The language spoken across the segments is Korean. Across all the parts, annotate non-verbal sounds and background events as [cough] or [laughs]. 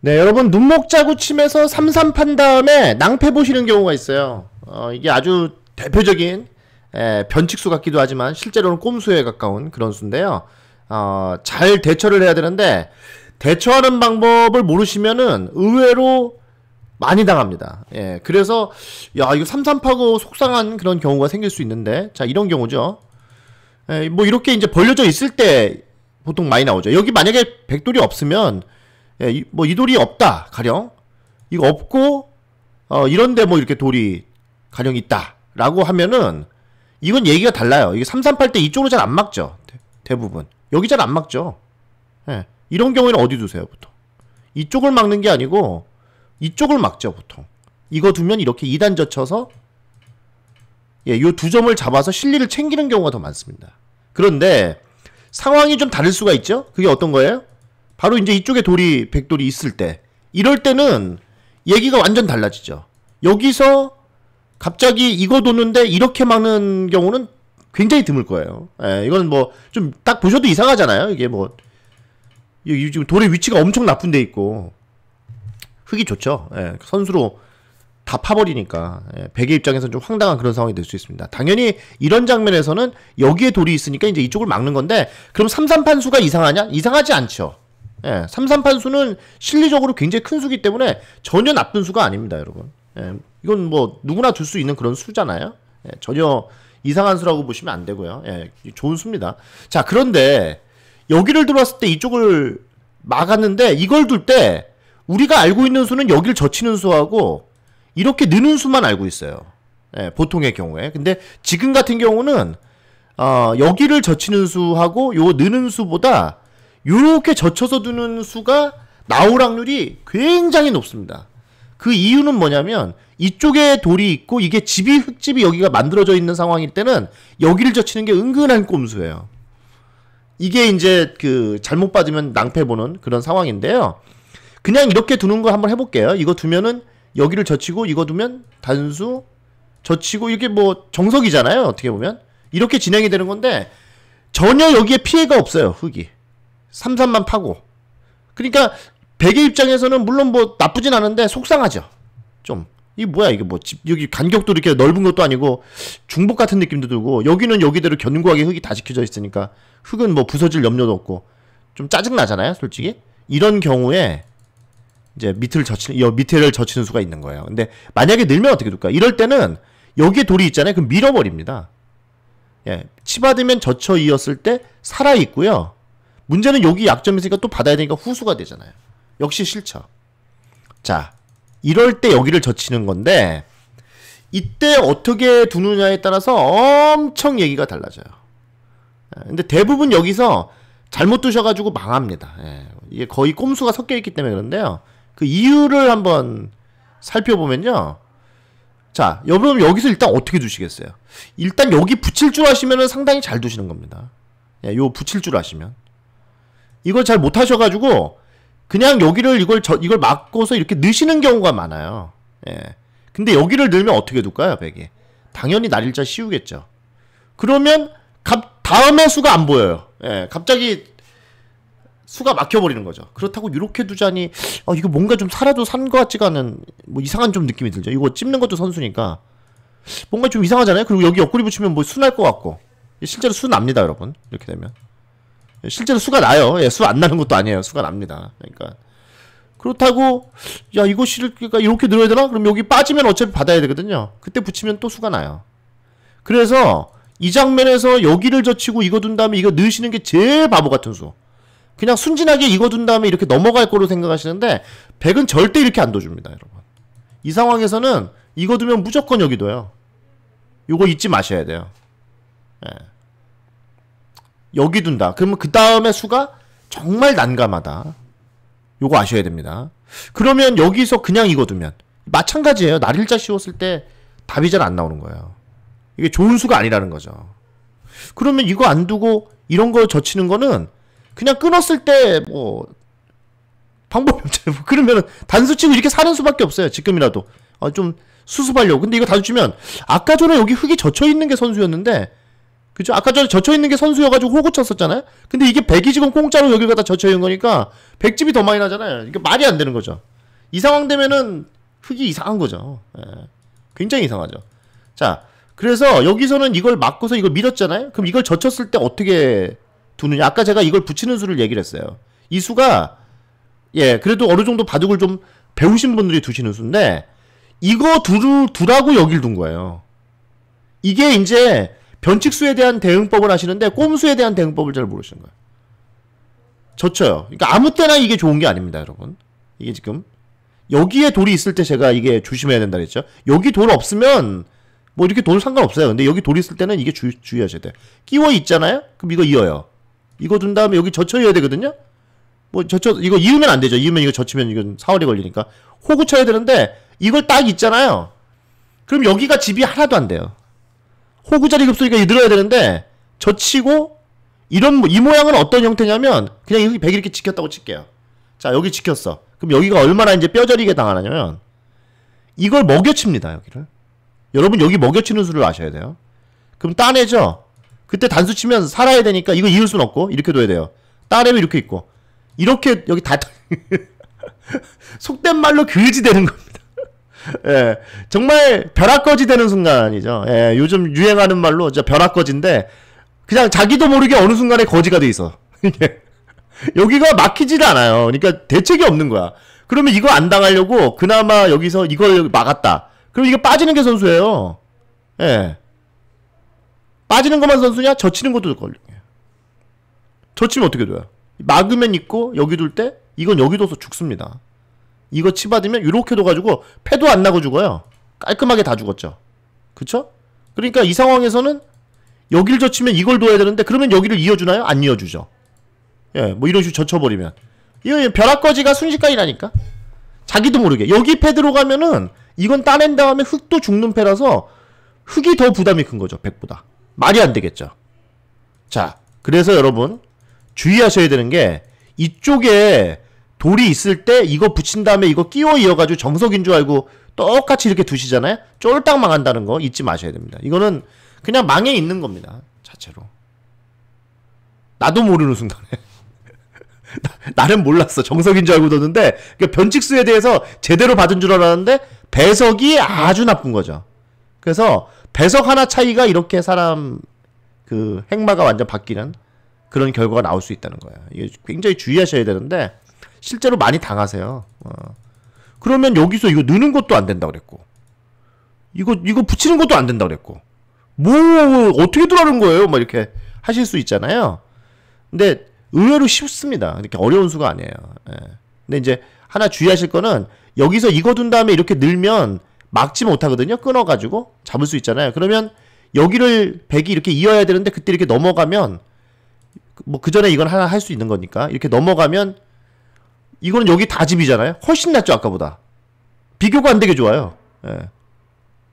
네, 여러분 눈목 자구 침에서 삼삼판 다음에 낭패 보시는 경우가 있어요. 어, 이게 아주 대표적인 에, 예, 변칙수 같기도 하지만 실제로는 꼼수에 가까운 그런 수인데요. 어, 잘 대처를 해야 되는데 대처하는 방법을 모르시면은 의외로 많이 당합니다. 예, 그래서 야 이거 3-3 파고 속상한 그런 경우가 생길 수 있는데 자 이런 경우죠. 에, 예, 뭐 이렇게 이제 벌려져 있을 때 보통 많이 나오죠. 여기 만약에 백돌이 없으면 예, 뭐이 뭐 돌이 없다 가령 이거 없고 어, 이런데 뭐 이렇게 돌이 가령 있다라고 하면은 이건 얘기가 달라요. 이게 338 때 이쪽으로 잘 안 막죠. 대, 부분 여기 잘 안 막죠. 예, 이런 경우에는 어디 두세요 보통 이쪽을 막는 게 아니고 이쪽을 막죠 보통 이거 두면 이렇게 2단 젖혀서 예, 요 두 점을 잡아서 실리를 챙기는 경우가 더 많습니다. 그런데 상황이 좀 다를 수가 있죠? 그게 어떤 거예요? 바로 이제 이쪽에 돌이 백돌이 있을 때 이럴 때는 얘기가 완전 달라지죠. 여기서 갑자기 이거 도는데 이렇게 막는 경우는 굉장히 드물 거예요. 예, 이건 뭐 좀 딱 보셔도 이상하잖아요. 이게 뭐 이, 지금 돌의 위치가 엄청 나쁜 데 있고 흙이 좋죠. 예, 선수로 다 파버리니까 예, 백의 입장에서는 좀 황당한 그런 상황이 될 수 있습니다. 당연히 이런 장면에서는 여기에 돌이 있으니까 이제 이쪽을 막는 건데 그럼 삼삼판수가 이상하냐? 이상하지 않죠. 예, 338 수는 실리적으로 굉장히 큰 수기 때문에 전혀 나쁜 수가 아닙니다, 여러분. 예, 이건 뭐 누구나 줄수 있는 그런 수잖아요. 예, 전혀 이상한 수라고 보시면 안 되고요. 예, 좋은 수입니다. 자, 그런데 여기를 들어왔을 때 이쪽을 막았는데 이걸 둘 때 우리가 알고 있는 수는 여기를 젖히는 수하고 이렇게 느는 수만 알고 있어요. 예, 보통의 경우에. 근데 지금 같은 경우는 어, 여기를 젖히는 수하고 요 느는 수보다 요렇게 젖혀서 두는 수가 나올 확률이 굉장히 높습니다. 그 이유는 뭐냐면 이쪽에 돌이 있고 이게 집이 흙집이 여기가 만들어져 있는 상황일 때는 여기를 젖히는 게 은근한 꼼수예요. 이게 이제 그 잘못 빠지면 낭패 보는 그런 상황인데요. 그냥 이렇게 두는 거 한번 해볼게요. 이거 두면은 여기를 젖히고 이거 두면 단수 젖히고 이게 뭐 정석이잖아요. 어떻게 보면 이렇게 진행이 되는 건데 전혀 여기에 피해가 없어요. 흙이. 삼삼만 파고. 그러니까 베개 입장에서는 물론 뭐 나쁘진 않은데 속상하죠. 좀. 이게 뭐야 이게 뭐 집, 여기 간격도 이렇게 넓은 것도 아니고 중복 같은 느낌도 들고 여기는 여기대로 견고하게 흙이 다 지켜져 있으니까 흙은 뭐 부서질 염려도 없고 좀 짜증 나잖아요 솔직히 이런 경우에 이제 밑을 젖히는 여 밑에를 젖히는 수가 있는 거예요 근데 만약에 늘면 어떻게 될까 이럴 때는 여기에 돌이 있잖아요 그럼 밀어버립니다 예 치받으면 젖혀 이었을 때 살아 있고요 문제는 여기 약점이 있으니까 또 받아야 되니까 후수가 되잖아요. 역시 실차. 자, 이럴 때 여기를 젖히는 건데 이때 어떻게 두느냐에 따라서 엄청 얘기가 달라져요. 예, 근데 대부분 여기서 잘못 두셔가지고 망합니다. 예, 이게 거의 꼼수가 섞여있기 때문에 그런데요. 그 이유를 한번 살펴보면요. 자, 여러분 여기서 일단 어떻게 두시겠어요? 일단 여기 붙일 줄 아시면 상당히 잘 두시는 겁니다. 예, 요 붙일 줄 아시면. 이걸 잘 못하셔가지고 그냥 여기를 이걸 저, 이걸 막고서 이렇게 넣으시는 경우가 많아요. 예. 근데 여기를 넣으면 어떻게 둘까요, 백이? 당연히 날일자 씌우겠죠. 그러면 갑, 다음에 수가 안 보여요. 예, 갑자기 수가 막혀버리는 거죠. 그렇다고 이렇게 두자니 어, 이거 뭔가 좀살아도산 것 같지가 않은 뭐 이상한 좀 느낌이 들죠. 이거 찝는 것도 선수니까 뭔가 좀 이상하잖아요. 그리고 여기 옆구리 붙이면 뭐 순할 것 같고 실제로 순납니다, 여러분. 이렇게 되면. 실제로 수가 나요. 예, 수안 나는 것도 아니에요. 수가 납니다. 그러니까 그렇다고 야 이것이 그러니까 이렇게 늘어야 되나? 그럼 여기 빠지면 어차피 받아야 되거든요. 그때 붙이면 또 수가 나요. 그래서 이 장면에서 여기를 젖히고 이거 둔 다음에 이거 넣으시는 게 제일 바보 같은 수. 그냥 순진하게 이거 둔 다음에 이렇게 넘어갈 거로 생각하시는데 100은 절대 이렇게 안 둬줍니다, 여러분. 이 상황에서는 이거 두면 무조건 여기 둬요. 요거 잊지 마셔야 돼요. 예. 여기 둔다. 그러면 그 다음에 수가 정말 난감하다. 요거 아셔야 됩니다. 그러면 여기서 그냥 이거 두면 마찬가지예요. 날일자 씌웠을 때 답이 잘 안 나오는 거예요. 이게 좋은 수가 아니라는 거죠. 그러면 이거 안 두고 이런 걸 젖히는 거는 그냥 끊었을 때 뭐 방법이 없잖아요. [laughs] 그러면 단수 치고 이렇게 사는 수밖에 없어요. 지금이라도 아, 좀 수습하려고. 근데 이거 다수 치면 아까 전에 여기 흙이 젖혀 있는 게 선수였는데 그죠? 아까 전에 젖혀있는 게 선수여가지고 호구 쳤었잖아요? 근데 이게 100이 지금 공짜로 여기 갖다 젖혀있는 거니까 100집이 더 많이 나잖아요. 이게 말이 안 되는 거죠. 이 상황 되면은 흙이 이상한 거죠. 예. 굉장히 이상하죠. 자, 그래서 여기서는 이걸 막고서 이걸 밀었잖아요? 그럼 이걸 젖혔을 때 어떻게 두느냐? 아까 제가 이걸 붙이는 수를 얘기를 했어요. 이 수가, 예, 그래도 어느 정도 바둑을 좀 배우신 분들이 두시는 수인데, 이거 두루, 두라고 여길 둔 거예요. 이게 이제 변칙수에 대한 대응법을 아시는데 꼼수에 대한 대응법을 잘 모르시는 거예요. 저쳐요. 그러니까 아무 때나 이게 좋은 게 아닙니다, 여러분. 이게 지금 여기에 돌이 있을 때 제가 이게 조심해야 된다 그랬죠. 여기 돌 없으면 뭐 이렇게 돌 상관없어요. 근데 여기 돌 있을 때는 이게 주, 주의하셔야 돼. 끼워 있잖아요. 그럼 이거 이어요. 이거 둔 다음에 여기 젖혀 이어야 되거든요. 뭐 젖혀 이거 이으면 안 되죠. 이으면 이거 젖히면 이건 사월이 걸리니까 호구 쳐야 되는데 이걸 딱 있잖아요. 그럼 여기가 집이 하나도 안 돼요. 호구자리 급소니까 늘어야 되는데 저치고 이런 이 모양은 어떤 형태냐면 그냥 여기 100 이렇게 지켰다고 칠게요. 자 여기 지켰어. 그럼 여기가 얼마나 이제 뼈저리게 당하냐면 이걸 먹여칩니다 여기를. 여러분 여기 먹여치는 수를 아셔야 돼요. 그럼 따내죠. 그때 단수 치면 살아야 되니까 이거 이을 순 없고 이렇게 둬야 돼요. 따내면 이렇게 있고 이렇게 여기 다 [laughs] 속된 말로 교지 되는 겁니다. 예, 정말 벼락거지 되는 순간이죠. 예, 요즘 유행하는 말로 진짜 벼락거지인데 그냥 자기도 모르게 어느 순간에 거지가 돼 있어. [laughs] 여기가 막히질 않아요. 그러니까 대책이 없는 거야. 그러면 이거 안 당하려고 그나마 여기서 이걸 막았다. 그럼 이게 빠지는 게 선수예요. 예. 빠지는 것만 선수냐? 젖히는 것도 걸려요. 젖히면 어떻게 돼요? 막으면 있고 여기 둘 때 이건 여기 둬서 죽습니다. 이거 치받으면 이렇게 도가지고 패도 안 나고 죽어요. 깔끔하게 다 죽었죠. 그쵸? 그러니까 이 상황에서는 여길 젖히면 이걸 둬야 되는데 그러면 여기를 이어주나요? 안 이어주죠. 예, 뭐 이런 식으로 젖혀버리면. 이거 벼락거지가 순식간이라니까. 자기도 모르게. 여기 패 들어가면은 이건 따낸 다음에 흙도 죽는 패라서 흙이 더 부담이 큰 거죠. 백보다. 말이 안 되겠죠. 자, 그래서 여러분 주의하셔야 되는 게 이쪽에 돌이 있을 때 이거 붙인 다음에 이거 끼워 이어가지고 정석인 줄 알고 똑같이 이렇게 두시잖아요. 쫄딱 망한다는 거 잊지 마셔야 됩니다. 이거는 그냥 망해 있는 겁니다. 자체로. 나도 모르는 순간에. [laughs] 나는 몰랐어. 정석인 줄 알고 뒀는데 그러니까 변칙수에 대해서 제대로 받은 줄 알았는데 배석이 아주 나쁜 거죠. 그래서 배석 하나 차이가 이렇게 사람 그 행마가 완전 바뀌는 그런 결과가 나올 수 있다는 거예요. 이게 굉장히 주의하셔야 되는데 실제로 많이 당하세요. 어. 그러면 여기서 이거 넣는 것도 안 된다 그랬고. 이거 이거 붙이는 것도 안 된다 그랬고. 뭐 어떻게 들어가는 거예요? 막 이렇게 하실 수 있잖아요. 근데 의외로 쉽습니다. 이렇게 어려운 수가 아니에요. 예. 근데 이제 하나 주의하실 거는 여기서 이거 둔 다음에 이렇게 늘면 막지 못하거든요. 끊어 가지고 잡을 수 있잖아요. 그러면 여기를 백이 이렇게 이어야 되는데 그때 이렇게 넘어가면 뭐 그 전에 이건 하나 할 수 있는 거니까 이렇게 넘어가면 이거는 여기 다 집이잖아요. 훨씬 낫죠 아까보다. 비교가 안 되게 좋아요. 예.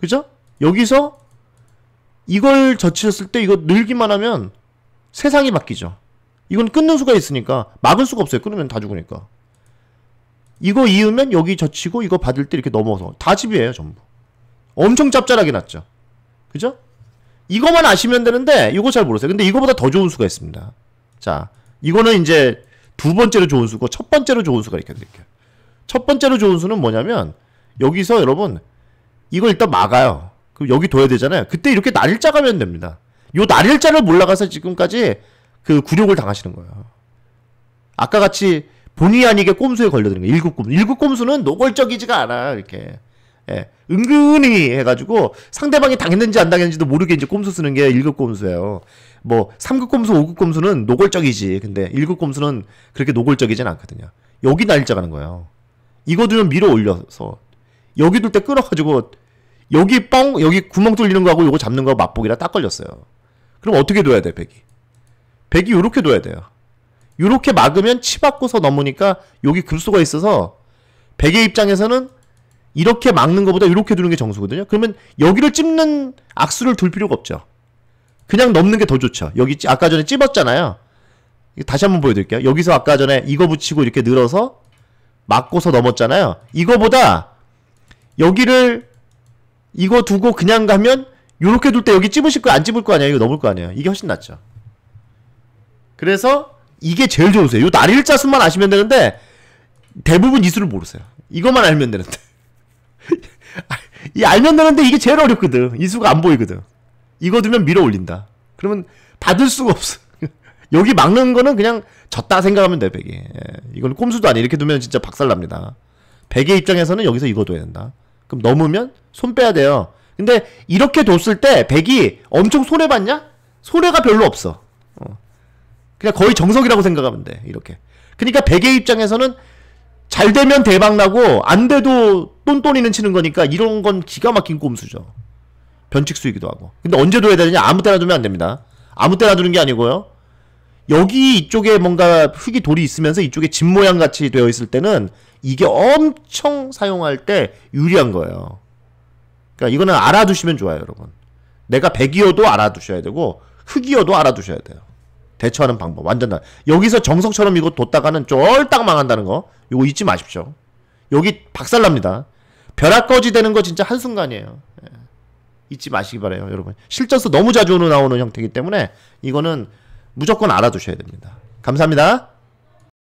그죠? 여기서 이걸 젖히셨을때 이거 늘기만 하면 세상이 바뀌죠. 이건 끊는 수가 있으니까 막을 수가 없어요. 끊으면 다 죽으니까. 이거 이으면 여기 젖히고 이거 받을 때 이렇게 넘어서 다 집이에요 전부. 엄청 짭짤하게 났죠. 그죠? 이거만 아시면 되는데 이거 잘 모르세요. 근데 이거보다 더 좋은 수가 있습니다. 자, 이거는 이제 두 번째로 좋은 수고 첫 번째로 좋은 수가 이렇게 드릴게요. 첫 번째로 좋은 수는 뭐냐면 여기서 여러분 이걸 일단 막아요. 그럼 여기 둬야 되잖아요. 그때 이렇게 날짜 가면 됩니다. 요날짜를 몰라가서 지금까지 그 굴욕을 당하시는 거예요. 아까 같이 본의 아니게 꼼수에 걸려드는 거예요. 일곱 꼼수. 일곱 꼼수는 노골적이지가 않아 이렇게. 예. 은근히 해가지고 상대방이 당했는지 안 당했는지도 모르게 이제 꼼수 쓰는 게 1급 꼼수예요. 뭐 3급 꼼수, 5급 꼼수는 노골적이지. 근데 1급 꼼수는 그렇게 노골적이진 않거든요. 여기 날짜 가는 거예요. 이거 두면 밀어 올려서 여기 둘때끊어가지고 여기 뻥 여기 구멍 뚫리는 거하고 이거 잡는 거 맛보기라 딱 걸렸어요. 그럼 어떻게 둬야 돼, 백이? 백이 요렇게 둬야 돼요. 요렇게 막으면 치 받고서 넘으니까 여기 급수가 있어서 백의 입장에서는 이렇게 막는 것보다 이렇게 두는 게 정수거든요. 그러면 여기를 찝는 악수를 둘 필요가 없죠. 그냥 넘는 게 더 좋죠. 여기 아까 전에 찝었잖아요. 다시 한번 보여드릴게요. 여기서 아까 전에 이거 붙이고 이렇게 늘어서 막고서 넘었잖아요. 이거보다 여기를 이거 두고 그냥 가면 이렇게 둘 때 여기 찝으실 거 안 찝을 거아니야 이거 넘을 거아니야 이게 훨씬 낫죠. 그래서 이게 제일 좋으세요. 요 날일자 수만 아시면 되는데 대부분 이 수를 모르세요. 이것만 알면 되는데. 이 알면 되는데 이게 제일 어렵거든. 인수가 안 보이거든. 이거 두면 밀어 올린다. 그러면 받을 수가 없어. [laughs] 여기 막는 거는 그냥 졌다 생각하면 돼, 베개. 예. 이건 꼼수도 아니야. 이렇게 두면 진짜 박살납니다. 베개 입장에서는 여기서 이거 둬야 된다. 그럼 넘으면 손 빼야 돼요. 근데 이렇게 뒀을 때 백이 엄청 손해봤냐? 손해가 별로 없어. 어. 그냥 거의 정석이라고 생각하면 돼, 이렇게. 그러니까 백의 입장에서는 잘 되면 대박 나고 안 돼도 똔똔이는 치는 거니까 이런 건 기가 막힌 꼼수죠. 변칙수이기도 하고. 근데 언제 둬야 되느냐? 아무 때나 두면 안 됩니다. 아무 때나 두는 게 아니고요. 여기 이쪽에 뭔가 흙이 돌이 있으면서 이쪽에 집 모양 같이 되어 있을 때는 이게 엄청 사용할 때 유리한 거예요. 그러니까 이거는 알아두시면 좋아요, 여러분. 내가 백이어도 알아두셔야 되고 흙이어도 알아두셔야 돼요. 대처하는 방법 완전 다. 여기서 정석처럼 이거 뒀다가는 쫄딱 망한다는 거 이거 잊지 마십시오. 여기 박살납니다. 벼락거지 되는 거 진짜 한순간이에요. 예. 잊지 마시기 바래요, 여러분. 실전서 너무 자주 나오는 형태이기 때문에 이거는 무조건 알아두셔야 됩니다. 감사합니다.